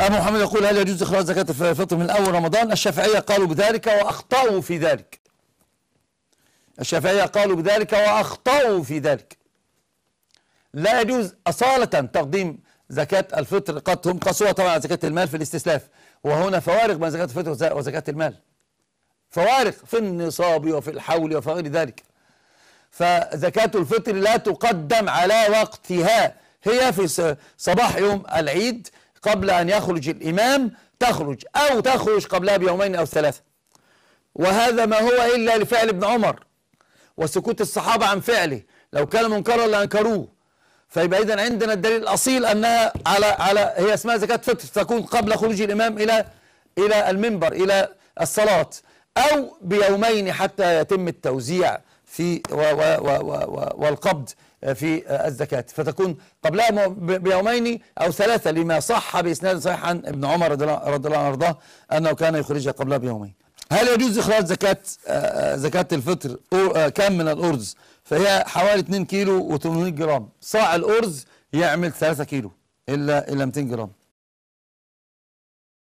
أبو محمد يقول هل يجوز إخراج زكاة الفطر من أول رمضان الشافعية قالوا بذلك وأخطأوا في ذلك الشافعية قالوا بذلك وأخطأوا في ذلك لا يجوز أصالة تقديم زكاة الفطر قد هم قصوها طبعا زكاة المال في الاستسلاف وهنا فوارق بين زكاة الفطر وزكاة المال فوارق في النصاب وفي الحول وفي غير ذلك فزكاة الفطر لا تقدم على وقتها هي في صباح يوم العيد قبل أن يخرج الإمام تخرج أو تخرج قبلها بيومين أو ثلاثة وهذا ما هو إلا لفعل ابن عمر وسكوت الصحابة عن فعله لو كان منكرا لأنكروه فيبقى إذا عندنا الدليل الأصيل أنها على على هي اسمها زكاة فطر تكون قبل خروج الإمام إلى إلى المنبر إلى الصلاة أو بيومين حتى يتم التوزيع في و و و و والقبض في الزكاة فتكون قبلها بيومين أو ثلاثة لما صح بإسناد صحيح عن ابن عمر رضي الله عنه وارضاه أنه كان يخرجها قبلها بيومين هل يجوز إخراج زكاة آه، زكاة الفطر آه، كم من الأرز فهي حوالي 2 كيلو و800 جرام صاع الأرز يعمل 3 كيلو إلا إلا 200 جرام